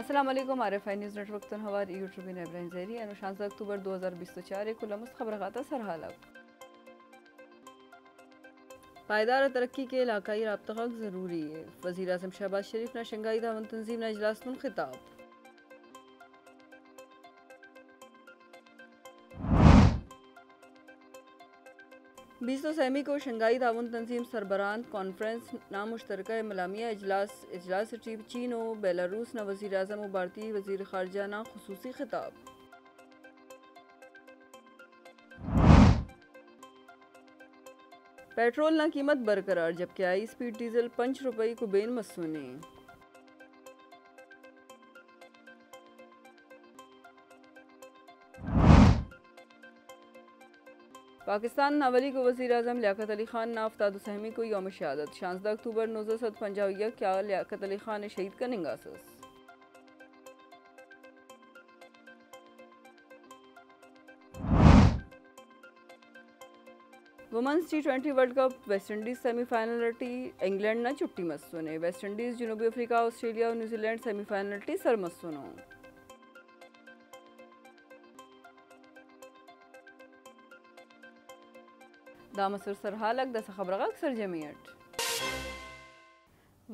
अस्सलाम वालेकुम RFI news network तनहवार यूट्यूब इन एब्राइन जहरी अनुशांत अक्टूबर 2024 एक खुलमस खबर खाता सरहालक पायदार तरक्की के इलाकई रबता ज़रूरी है वजी अजम शहबाज शरीफ ने शंघाई दावन तंजीम ने इजलास में खिताब बीस सौ सहमी को शंघाई ताउन तंजीम सरबरान कॉन्फ्रेंस नामुश्तर मलामिया अजलास अजलास सचिव चीन व बेलारूस न वजी अजम व भारतीय वजीर खारजा ना खसूसी खिताब पेट्रोल ना कीमत बरकरार जबकि आई स्पीड डीजल पंच रुपये कुबेन मसूनी पाकिस्तान नावली को वजी अजम लियात अली खान नाफ्ताद सहमी को योम शहादत शानदा अक्तूबर नौजर सद पंजाविया क्या लियात अली खान ने शहीद का निगासस women's T twenty world cup West Indies semifinal अटी इंग्लैंड न चुट्टी मस्सों ने वेस्ट इंडीज जनूबी अफ्रीका ऑस्ट्रेलिया और न्यूजीलैंड सेमीफाइनल अटी सरमस्सों दा मसर सरहालक दस खबरगा अक्सर जमीयत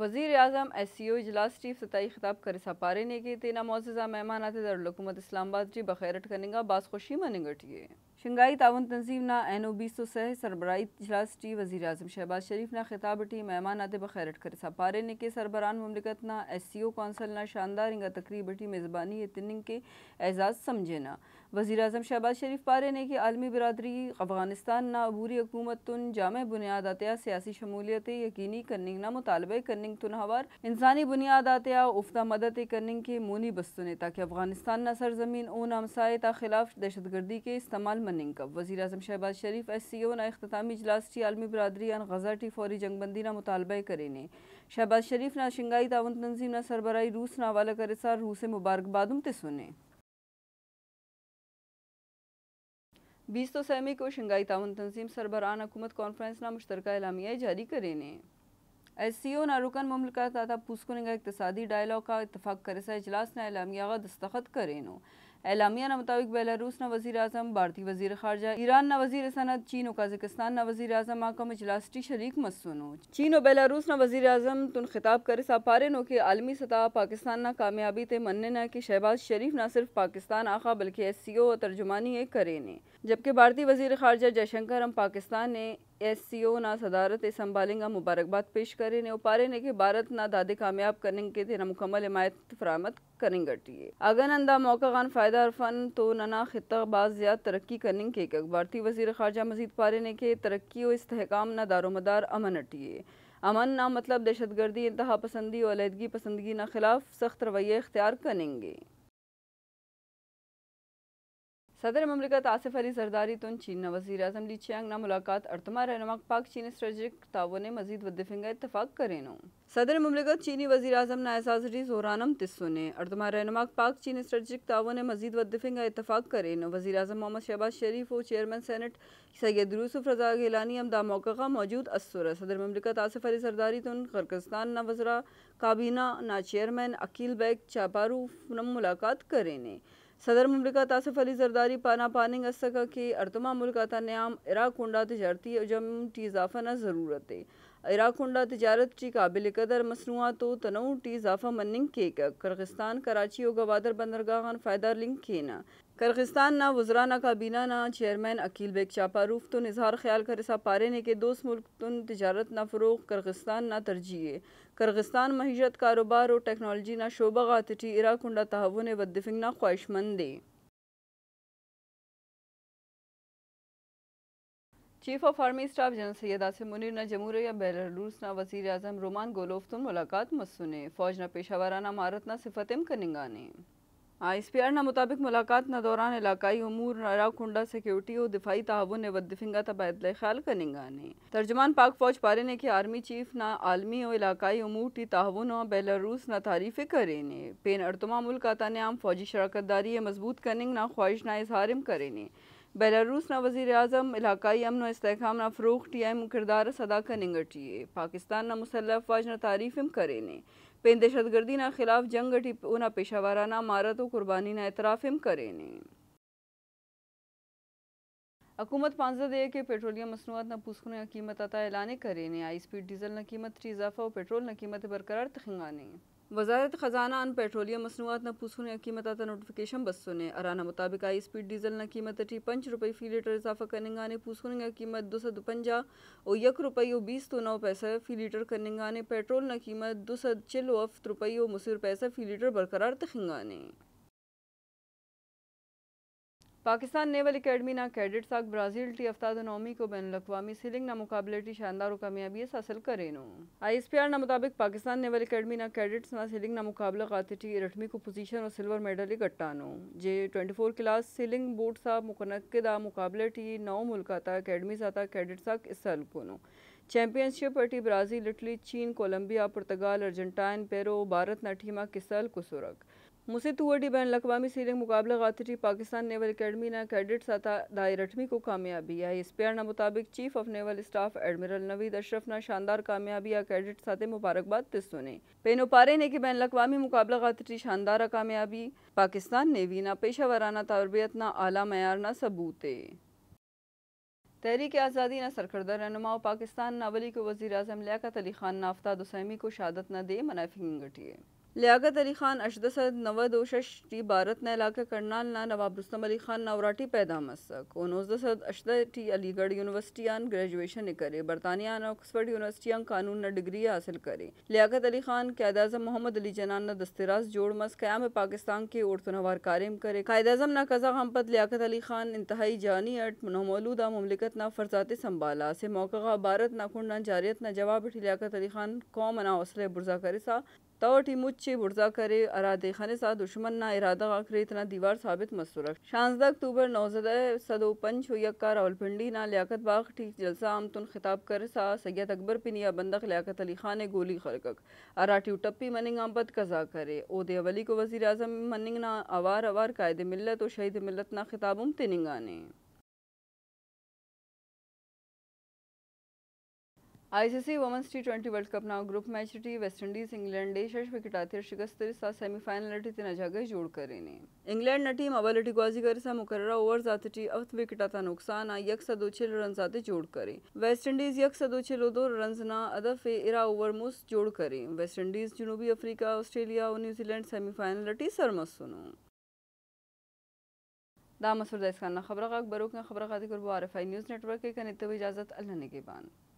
वजीर अजम एस सी ओ इजलास चीफ सतही खिताब कर सपारे ने की तेना मोजा मेहमान आते दारकूमत इस्लामाबाद जी बखैरट करेंगा बास खुशी मनिंगटिए शंघाई ताउन तंजीम ना एन ओ बीस सौ सह सरबराई इजलास टी वजी अजम शहबाज शरीफ ना खिताब टी मेहमान आते बखैरट कर सपारे ने के सरबरान ममलिकत ना एस सी ओ कौंसल ना शानदार इंगा तकरीब टी मेज़बानी तिनिंग के एजाज़ समझे ना वजीर अजम शहबाज शरीफ पारे ने कि आलमी बरदरी अफगानिस्तान ना अबूरी तुन जाम बुनियाद आतिया सियासी शमूलियत यकीनी करनी ना मुतालबे करनिंग तुनहवार इंसानी बुनियाद आतिया उफ्ता मदद करनी के मोनी बस्तु ने ताकि अफगानिस्तान न सरजमीन ओ हमसायता खिलाफ दहशत गर्दी के इस्तेमाल मनिंग कब वजी अजम शहबाज शरीफ एस सी ओ ना अख्तामी इजलास की आलमी बरदरी अन गजा टी फौरी जंगबंदी ना मुतालबे करे ने शहबाज शरीफ ना शिंगाई ताउन तंजीम ना सरबराई रूस ना वाला करिसार रूस मुबारकबाद ते सुने बीस तो सहमी को शंघाई ताउन तंजीम सरबरान हुकूमत कॉन्फ्रेंस ना मुश्तर इलामिया जारी करे ने एस सी ओ नारुकन रुकन तथा आता का इकतदी डायलॉग का इतफाक़ सा इजलास ना का दस्तखत करे नो एलामिया मुताबिक बेलारूस न वजी अजम भारतीय वजीर खारजा ईरान न वजी सनत चीन और कजाकिस्तान न वजी अजम आकम इजलास शरीक मसून चीन और बेलारूस न वजी अजम तुन खिताब कर सापारे नो के आलमी सतह पाकिस्तान न कामयाबी ते मन न कि शहबाज शरीफ न सिर्फ पाकिस्तान आखा बल्कि एस सी ओ और तर्जुमानी करे ने जबकि भारतीय वजीर खारजा जयशंकर हम पाकिस्तान ने एस ओ ना सदारत संभालेंगा मुबारकबाद पेश करे ने उपारे ने के भारत ना दादे कामयाब करने के तेरा मुकम्मल हिमायत फरामद करेंगे टिए अगन अंदा मौका खान फ़ायदा और फन तो नना खिता बाज ज्यादा तरक्की करने के भारतीय वजीर खारजा मजीद पारे ने के तरक्की और इसकाम ना दारोमदार अमन अटिए अमन ना मतलब दहशत गर्दी इंतहा पसंदी और अलहदगी पसंदगी ना खिलाफ सख्त रवैया इख्तियार करेंगे सदर ममलिकत आसिफ अली जरदारी तुन चीन वजी अजम ली चियांग ना मुलाकात अर्तमा रहनमा पाक चीन स्ट्रेटिक तावन मजीद वदफिंग इतफाक करें सदर ममलिकत चीनी वजी अजम ना जोरानम तिस्सो ने अर्तमा रहनमा पाक चीन स्ट्रेटिक तावन मजीद वदफिंग इतफाक करें वजी अजम मोहम्मद शहबाज शरीफ और चेयरमैन सैनट सैद रूसुफ रजा गलानी अमदा मौका मौजूद असुर सदर ममलिकत आसिफ अली जरदारी तुन कर्कस्तान न वजरा काबीना ना चेयरमैन अकील बैग चापारू न मुलाकात करें صدر مملکت آصف علی زرداری پانا پاننگ استقا के अर्तमा मुल्कता न्याम इराकुंडा तजारती जमटी इजाफा न ज़रूरत इराकुंडा तजारत ची काबिल कदर मसनूआत तनऊ टी इजाफा मनिंग के करगिस्तान कराची और गवादर बंदरगाहान फ़ायदा लिंक के ना करगिस्तान ना वजरा ना काबीना ना चेयरमैन अकील बेग चापारूफ तो इजहार ख्याल कर इसा पारे ने कि दोस्त मुल्क तुन तो तजारत ना फ़रूग करगिस्तान ना तरजीह करगिस्तान मीशत कारोबार और टेक्नोलॉजी ना शोबा गातटी इराकुंडा तहवन वदफिंग ना ख्वाहिशमंदे chief of army staff general Syed Asim Munir न जमूरिया बेलारूस न वजीर अजम रोमान गोलोफ गोलोफ्तुन मुलाकात मसुने फौज न पेशावराना महारत न सिफतम कनिंगाने आई एस पी आर ना मुताबिक मुलाकात न दौरान इलाकई अमूर नाराखुंडा सिक्योरिटी और दिफाई तहवन बदफिंगा तबादला ख्याल करेंगा ने तर्जमान पाक फौज पारे ने कि आर्मी चीफ ना आलमी और इलाकई अमूर की तहवन और बेलारूस न तारीफ़ करे ने पेन अरतमा मुल्क आम फौजी शराकत दारी मजबूत करेंगे ना ख्वाहिश ना इजहारम करे ने बेलारूस ना वजीर अजम इलाकई अमन इसकाम ना फ़रूग टी एम किरदार अदा करेंगे पाकिस्तान ना मुसल्ह अफवाज ना तारीफ़ करे ने पे दहशतगर्दी ना खिलाफ जंग अटी ना पेशा वाराना मारत व कुर्बानी ना एतराफ़ करे ने हकूमत पांजा दे के पेट्रोलियम मसनूआत न पूछने की कीमत अता ऐलान करे ने आई स्पीड डीजल न कीमत इजाफा और पेट्रोल न कीमत बरकरार तखिंगाने वजारत ख़जाना अन पेट्रोलियम मसनूआत न ने कीमत आता नोटिफिकेशन बस सुने अराना मुताबिक आई स्पीड डीजल न कीमत अठी पंच रुपये फी लीटर इजाफा करने ने कीमत दो सौ दुपंजा और यक रुपये बीस तो नौ पैसा फी लीटर करने पेट्रोल न कीमत दो सौ चिल वफ्त रुपये मुसर पैसा फी लीटर बरकरार तखिंगाने पाकिस्तान नेवल अकेडमी ना कैडेट्स आग ब्राज़ील टी अफ्ताद नौमी को बैन अवी सीलिंग ना मुकाबले टी शानदार कामयाबी हासिल करे नो आई एस पी आर ना मुताबिक पाकिस्तान नेवल अकेडमी ना कैडेट्स ना सीलिंग ना मुकाबला टी रटमी को पोजीशन और सिल्वर मेडल गट्टानो जे twenty four class sailing board सा मुकाबले टी नौ मुल्क आता अकेडमी आता कैडेट्स आग को नो चैंपियनशिप अटी ब्राज़ील इटली चीन कोलंबिया पुर्तगाल अर्जेंटाइन पेरो भारत ना टीमा किसल कुसुरक मुसित उवडी बैन अवी सीरिंग मुकाबला गातरी पाकिस्तान नेवल अकेडमी ने कैडेट सतह दायर अठवीं को कामयाबी है इस प्यार मुताबिक chief of naval staff admiral Naveed Ashraf ने शानदार कामयाबी या कैडेट सतह मुबारकबाद तिस्तों ने पारे ने कि बैन अवी मुकाबला गातरी शानदार कामयाबी पाकिस्तान नेवी ना पेशा वाराना तरबियत ना आला मैार ना सबूते तहरीक आज़ादी ना सरकर्दा रहनुमा पाकिस्तान नावली को वजी अजम लियाकत अली खान नाफ्ताद हुसैमी को शहादत न दे मनाफिंग गटिए लियाकत अली खान अशद सद नव दो नवदोषी भारत ने इलाके करनाल ना नवाब रुस्तम अली खान नवराटी पैदा मसक ओ नौजद सद अशद टी अलीगढ़ यूनिवर्सिटी आन ग्रेजुएशन ने करे बरतानिया आन ऑक्सफर्ड यूनिवर्सिटी आन कानून न डिग्री हासिल करे लियाकत अली खान कैद अजम मोहम्मद अली जनान न दस्तराज जोड़ मस क्याम पाकिस्तान के और नवार कारम करे कायद अजम ना कजा हमपत लियाकत अली खान इंतहाई जानी अट नमोलूदा ममलिकत ना फरजात संभाला से मौका भारत ना खुंड ना जारियत ना जवाब लियाकत अली खान कौम ना हौसले बुरजा करे सा तोटी मुच्छे बुरजा करे अरादे खाने सा दुश्मन ना इरादा आखिर इतना दीवार साबित मसूरक शानजदा अक्टूबर नौजदा सदो पंच हुक्का रावलपिंडी ना लियाकत बाग ठीक जलसा आमतुन खिताब कर सा सैयद अकबर पिनिया बंदक लियाकत अली खान ने गोली खरकक अराटी उटप्पी मनिंग आमबद कजा करे ओदे अवली को वजीर अजम मनिंग ना अवार अवार कायदे मिलत और शहीद मिलत ना खिताब उम तिनिंगा ICC women's T twenty world कपના ગ્રુપ મેચથી વેસ્ટ ઇન્ડિઝ ઇંગ્લેન્ડે શેષ વિકેટાથી શિકસ્ત સહ ಸೆಮಿಫೈನಲ್ನಲ್ಲಿ ತನ್ನ ಜಾಗ ಜೋಡ್ ಕರೇನೆ ಇಂಗ್ಲೆಂಡ್ನ ಟೀಮ್ ಅವಲಟಿ ಗೋಜಿ ಕರೆಸ ಮುಕರರ ಓವರ್ ಜಾತಟಿ ಅವತ್ ವಿಕೆಟಾತ ನುಕಸಾನ 106 ರನ್ ಜಾತೆ ಜೋಡ್ ಕರೆ વેસ્ટ ઇન્ડિઝ 102 ರನ್ಸ್ನ ಅದಫೆ ಇರಾ ಓವರ್ ಮುಸ್ ಜೋಡ್ ಕರೆ વેસ્ટ ઇન્ડિઝ જુનુબી આફ્રિકા ઓસ્ટ્રેલિયા અને ન્યૂઝીલેન્ડ સેમીફાઇનલટી સરમસુનો دا مسعود اسخان خبرغه اکبرو کې خبرغه د ګربو عارفای نیوز نتورک کې کنه ته اجازه الله نگهبان